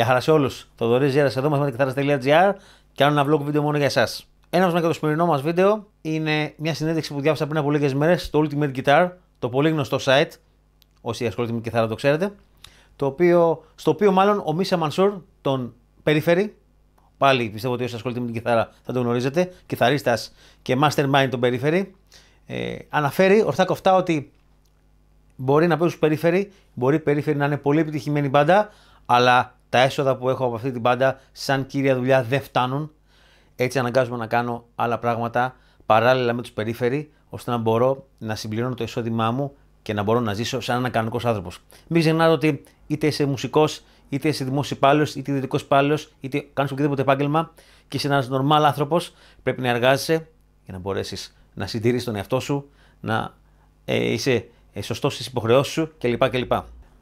Γεια χαρά σε όλους. Δωρή Ζέρας εδώ, κεθαρά.gr και άλλο ένα vlog βίντεο μόνο για εσάς. Ένα από για το σημερινό μας βίντεο είναι μια συνέντευξη που διάβασα πριν από λίγες μέρες στο Ultimate Guitar, το πολύ γνωστό site. Όσοι ασχολούνται με την κιθάρα το ξέρετε. Το οποίο, στο οποίο μάλλον ο Μίσα Μανσούρ τον περιφέρει. Πάλι πιστεύω ότι όσοι ασχολούνται με την κιθάρα θα τον γνωρίζετε. Κιθαρίστας και mastermind τον περιφέρει. Ε, αναφέρει ορθά κοφτά ότι μπορεί να παίζουν περίφερη, μπορεί περίφερη να είναι πολύ επιτυχημένη πάντα, αλλά τα έσοδα που έχω από αυτή την πάντα σαν κύρια δουλειά δεν φτάνουν. Έτσι αναγκάζομαι να κάνω άλλα πράγματα παράλληλα με τους περιφέρει ώστε να μπορώ να συμπληρώνω το εισόδημά μου και να μπορώ να ζήσω σαν ένα κανονικός άνθρωπος. Μην ξεχνάτε ότι είτε είσαι μουσικός, είτε είσαι δημόσιος υπάλληλος, είτε ιδιωτικός υπάλληλος, είτε κάνεις οποιοδήποτε επάγγελμα και είσαι ένας νορμάλ άνθρωπος, πρέπει να εργάζεσαι για να μπορέσεις να συντηρήσεις τον εαυτό σου, να ε, είσαι ε, σωστός στις υποχρεώσεις σου κλπ. κλπ.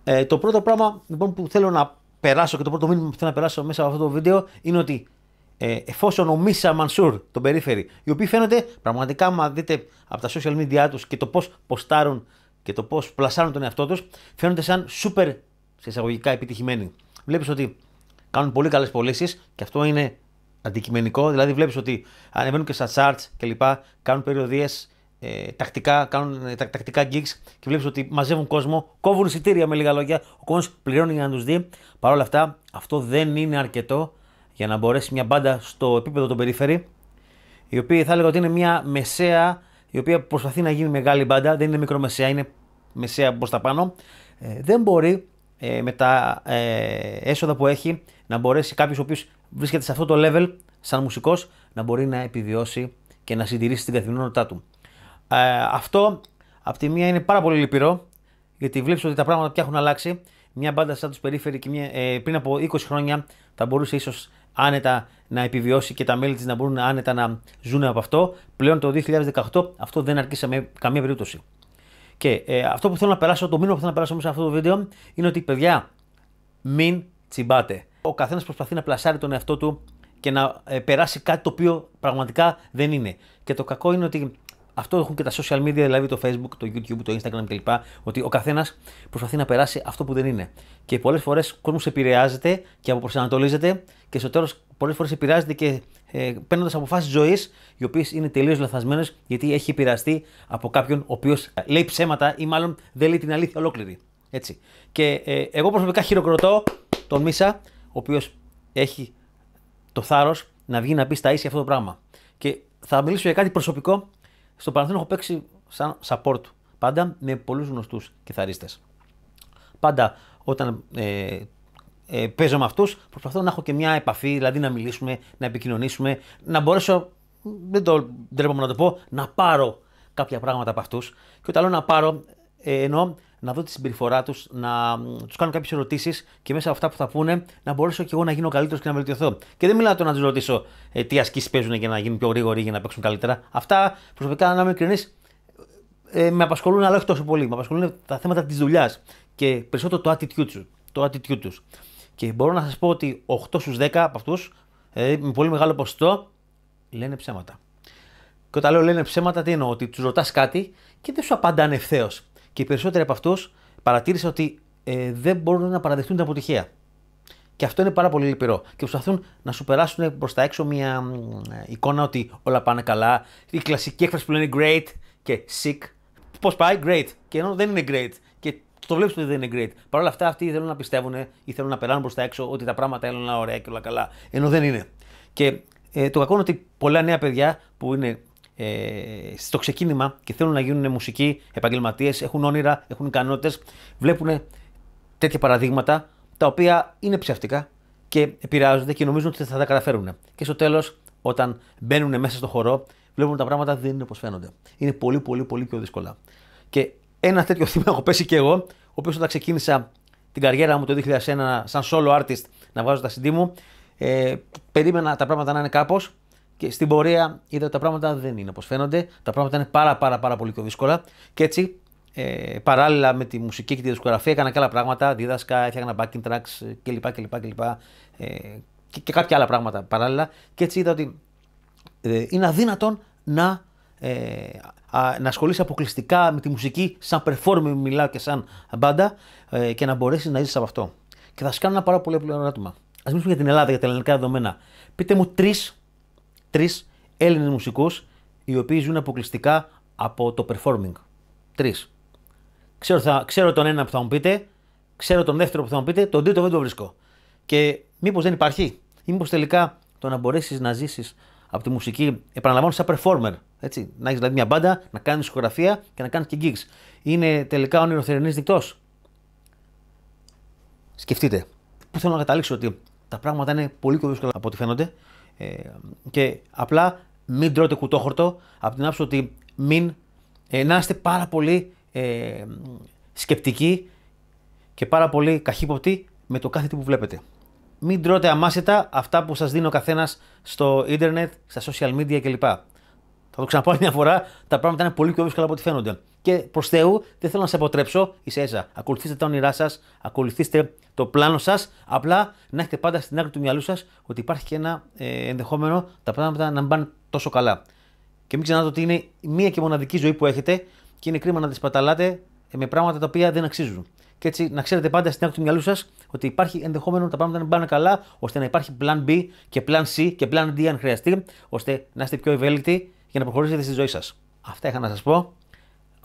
Ε, το πρώτο πράγμα λοιπόν, που θέλω να περάσω και το πρώτο μήνυμα που θέλω να περάσω μέσα από αυτό το βίντεο είναι ότι ε, εφόσον ο Μίσα Μανσούρ, τον περιφέρει, οι οποίοι φαίνονται πραγματικά, άμα δείτε από τα social media τους και το πώς ποστάρουν και το πώς πλασάρουν τον εαυτό τους, φαίνονται σαν super σε εισαγωγικά επιτυχημένοι. Βλέπεις ότι κάνουν πολύ καλές πωλήσεις και αυτό είναι αντικειμενικό. Δηλαδή, βλέπεις ότι ανεβαίνουν και στα charts κλπ. Κάνουν περιοδίες ε, τακτικά, κάνουν ε, τα, τακτικά gigs και βλέπεις ότι μαζεύουν κόσμο, κόβουν εισιτήρια με λίγα λόγια. Ο κόσμος πληρώνει για να τους δει. Παρ' όλα αυτά, αυτό δεν είναι αρκετό για να μπορέσει μια μπάντα στο επίπεδο των περιφέρει, η οποία θα έλεγα ότι είναι μια μεσαία, η οποία προσπαθεί να γίνει μεγάλη μπάντα, δεν είναι μικρομεσαία, είναι μεσαία προς τα πάνω. Ε, δεν μπορεί ε, με τα ε, έσοδα που έχει να μπορέσει κάποιος ο οποίος βρίσκεται σε αυτό το level, σαν μουσικός, να μπορεί να επιβιώσει και να συντηρήσει την καθημερινότητά του. Ε, αυτό από τη μία είναι πάρα πολύ λυπηρό, γιατί βλέπεις ότι τα πράγματα πια έχουν αλλάξει. Μια μπάντα σαν τους περίφερε και ε, πριν από 20 χρόνια θα μπορούσε ίσως άνετα να επιβιώσει και τα μέλη της να μπορούν άνετα να ζουν από αυτό. Πλέον το 2018 αυτό δεν αρκεί σε καμία περίπτωση. Και ε, αυτό που θέλω να περάσω, το μήνυμα που θέλω να περάσω μέσα σε αυτό το βίντεο είναι ότι παιδιά, μην τσιμπάτε. Ο καθένας προσπαθεί να πλασάρει τον εαυτό του και να ε, περάσει κάτι το οποίο πραγματικά δεν είναι. Και το κακό είναι ότι αυτό έχουν και τα social media, δηλαδή το Facebook, το YouTube, το Instagram κλπ. Ότι ο καθένας προσπαθεί να περάσει αυτό που δεν είναι. Και πολλές φορές ο κόσμος επηρεάζεται και αποπροσανατολίζεται και στο τέλος πολλές φορές επηρεάζεται και ε, παίρνοντας αποφάσεις ζωής, οι οποίες είναι τελείως λαθασμένες γιατί έχει επηρεαστεί από κάποιον ο οποίος λέει ψέματα ή μάλλον δεν λέει την αλήθεια ολόκληρη. Έτσι. Και ε, εγώ προσωπικά χειροκροτώ τον Μίσα, ο οποίος έχει το θάρρος να βγει να πει στα ίσια αυτό το πράγμα. Και θα μιλήσω για κάτι προσωπικό στο Παναθηναϊκό έχω παίξει σαν support πάντα με πολλούς γνωστούς κιθαρίστες. Πάντα όταν ε, ε παίζω με αυτούς, προσπαθώ να έχω και μια επαφή, δηλαδή να μιλήσουμε, να επικοινωνήσουμε, να μπορέσω, δεν το ντρέπομαι να το πω, να πάρω κάποια πράγματα από αυτούς. Και όταν λέω να πάρω, ε, εννοώ να δω τη συμπεριφορά τους, να τους κάνω κάποιες ερωτήσεις και μέσα από αυτά που θα πούνε να μπορέσω και εγώ να γίνω καλύτερος και να βελτιωθώ. Και δεν μιλάω τώρα να τους ρωτήσω ε, τι ασκήσεις παίζουν για να γίνουν πιο γρήγοροι για να παίξουν καλύτερα. Αυτά προσωπικά, να είμαι ειλικρινής, ε, με απασχολούν, αλλά όχι τόσο πολύ. Με απασχολούν τα θέματα της δουλειάς και περισσότερο το attitude τους. Το attitude τους. Και μπορώ να σας πω ότι 8 στου 10 από αυτούς, ε, με πολύ μεγάλο ποσοστό, λένε ψέματα. Και όταν λέω λένε ψέματα, τι εννοώ, ότι τους ρωτάς κάτι και δεν σου απαντάνε ευθέως και οι περισσότεροι από αυτούς παρατήρησαν ότι ε, δεν μπορούν να παραδεχτούν την αποτυχία. Και αυτό είναι πάρα πολύ λυπηρό. Και προσπαθούν να σου περάσουν προς τα έξω μια εικόνα ότι όλα πάνε καλά. Η κλασική έκφραση που λένε great και sick. Πώς πάει, great. Και ενώ δεν είναι great. Και το βλέπεις ότι δεν είναι great. Παρ' όλα αυτά, αυτοί θέλουν να πιστεύουν ή θέλουν να περάσουν προς τα έξω ότι τα πράγματα είναι όλα ωραία και όλα καλά. Ενώ δεν είναι. Και ε, το κακό είναι ότι πολλά νέα παιδιά που είναι ε, στο ξεκίνημα και θέλουν να γίνουν μουσικοί επαγγελματίες, έχουν όνειρα, έχουν ικανότητες, βλέπουν τέτοια παραδείγματα τα οποία είναι ψεύτικα και επηρεάζονται και νομίζουν ότι θα τα καταφέρουν. Και στο τέλος, όταν μπαίνουν μέσα στο χορό, βλέπουν ότι τα πράγματα δεν είναι όπως φαίνονται. Είναι πολύ, πολύ, πολύ πιο δύσκολα. Και ένα τέτοιο θύμα έχω πέσει και εγώ, ο οποίος όταν ξεκίνησα την καριέρα μου το 2001 σαν solo artist να βάζω τα CD μου, ε, περίμενα τα πράγματα να είναι κάπως. Και στην πορεία είδα ότι τα πράγματα δεν είναι όπως φαίνονται. Τα πράγματα είναι πάρα, πάρα, πάρα πολύ πιο δύσκολα. Και έτσι, ε, παράλληλα με τη μουσική και τη δισκογραφία, έκανα και άλλα πράγματα. Δίδασκα, έφτιαχνα backing tracks ε, κλπ. κλπ, κλπ. Ε, και, και κάποια άλλα πράγματα παράλληλα. Και έτσι είδα ότι ε, είναι αδύνατον να ε, να ασχολείσαι αποκλειστικά με τη μουσική, σαν performer μιλάω και σαν μπάντα, ε, και να μπορέσεις να ζήσει από αυτό. Και θα σας κάνω ένα πάρα πολύ απλό ερώτημα. Ας μιλήσουμε για την Ελλάδα, για τα ελληνικά δεδομένα. Πείτε μου τρεις τρεις Έλληνες μουσικούς οι οποίοι ζουν αποκλειστικά από το performing. Τρεις. Ξέρω, θα, ξέρω τον ένα που θα μου πείτε, ξέρω τον δεύτερο που θα μου πείτε, τον τρίτο δεν το βρίσκω. Και μήπως δεν υπάρχει, ή μήπως τελικά το να μπορέσεις να ζήσεις από τη μουσική, επαναλαμβάνω, σαν performer. Έτσι, να έχεις δηλαδή μια μπάντα, να κάνεις δισκογραφία και να κάνεις και gigs. Είναι τελικά όνειρο θερινής δικτός. Σκεφτείτε. Πού θέλω να καταλήξω ότι τα πράγματα είναι πολύ πιο από ό,τι φαίνονται. Ε, και απλά μην τρώτε κουτόχορτο από την άποψη ότι μην, ε, να είστε πάρα πολύ ε, σκεπτικοί και πάρα πολύ καχύποπτοι με το κάθε τι που βλέπετε. Μην τρώτε αμάσιτα αυτά που σας δίνει ο καθένας στο ίντερνετ, στα social media κλπ. Θα το ξαναπάω μια φορά. Τα πράγματα είναι πολύ πιο δύσκολα από ό,τι φαίνονται. Και προς Θεού, δεν θέλω να σε αποτρέψω είσαι έζα. Ακολουθήστε τα όνειρά σας, ακολουθήστε το πλάνο σας. Απλά να έχετε πάντα στην άκρη του μυαλού σας ότι υπάρχει και ένα ε, ενδεχόμενο τα πράγματα να μην πάνε τόσο καλά. Και μην ξεχνάτε ότι είναι μία και μοναδική ζωή που έχετε και είναι κρίμα να τη σπαταλάτε ε, με πράγματα τα οποία δεν αξίζουν. Και έτσι να ξέρετε πάντα στην άκρη του μυαλού σας ότι υπάρχει ενδεχόμενο τα πράγματα να μην πάνε καλά, ώστε να υπάρχει plan B και plan C και plan D αν χρειαστεί, ώστε να είστε πιο ευέλικτοι για να προχωρήσετε στη ζωή σας. Αυτά είχα να σας πω.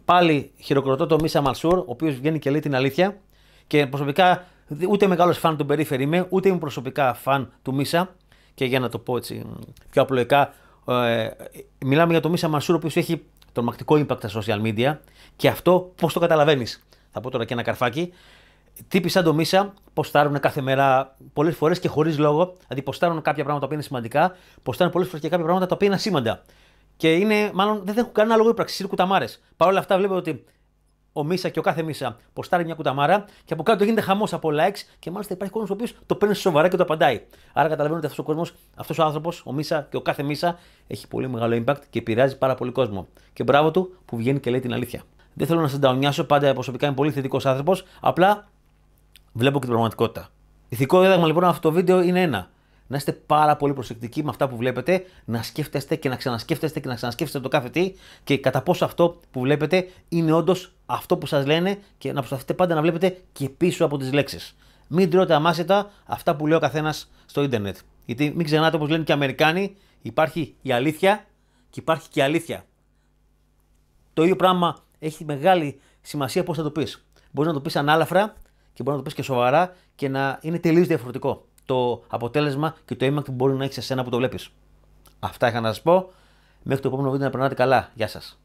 Πάλι χειροκροτώ τον Μίσα Μαλσούρ, ο οποίος βγαίνει και λέει την αλήθεια. Και προσωπικά ούτε μεγάλος φαν του περίφερη είμαι, ούτε είμαι προσωπικά φαν του Μίσα. Και για να το πω έτσι πιο απλοϊκά, ε, μιλάμε για τον Μίσα Μαλσούρ, ο οποίος έχει τρομακτικό impact στα social media. Και αυτό πώς το καταλαβαίνεις. Θα πω τώρα και ένα καρφάκι. Τύποι σαν τον Μίσα ποστάρουν κάθε μέρα πολλές φορές και χωρίς λόγο. Δηλαδή, ποστάρουν κάποια πράγματα που είναι σημαντικά, ποστάρουν πολλές φορές και κάποια πράγματα τα οποία είναι και είναι, μάλλον δεν έχουν κανένα λόγο ύπαρξης, είναι κουταμάρες. Παρ' όλα αυτά βλέπω ότι ο Μίσα και ο κάθε Μίσα ποστάρει μια κουταμάρα και από κάτω γίνεται χαμός από likes και μάλιστα υπάρχει κόσμος ο οποίος το παίρνει σοβαρά και το απαντάει. Άρα καταλαβαίνω ότι αυτός ο κόσμος, αυτός ο άνθρωπος, ο Μίσα και ο κάθε Μίσα έχει πολύ μεγάλο impact και επηρεάζει πάρα πολύ κόσμο. Και μπράβο του που βγαίνει και λέει την αλήθεια. Δεν θέλω να σα πάντα προσωπικά είμαι πολύ θετικός άνθρωπος, απλά βλέπω και την πραγματικότητα. Ηθικό δίδαγμα λοιπόν αυτό το βίντεο είναι ένα να είστε πάρα πολύ προσεκτικοί με αυτά που βλέπετε, να σκέφτεστε και να ξανασκέφτεστε και να ξανασκέφτεστε το κάθε τι και κατά πόσο αυτό που βλέπετε είναι όντως αυτό που σας λένε και να προσπαθείτε πάντα να βλέπετε και πίσω από τις λέξεις. Μην τρώτε αμάσιτα αυτά που λέει ο καθένας στο ίντερνετ. Γιατί μην ξεχνάτε, όπως λένε και οι Αμερικάνοι, υπάρχει η αλήθεια και υπάρχει και η αλήθεια. Το ίδιο πράγμα έχει μεγάλη σημασία πώς θα το πεις. Μπορείς να το πεις ανάλαφρα και μπορείς να το πεις και σοβαρά και να είναι τελείως διαφορετικό το αποτέλεσμα και το impact που μπορεί να έχει εσένα που το βλέπεις. Αυτά είχα να σας πω. Μέχρι το επόμενο βίντεο να περνάτε καλά. Γεια σας.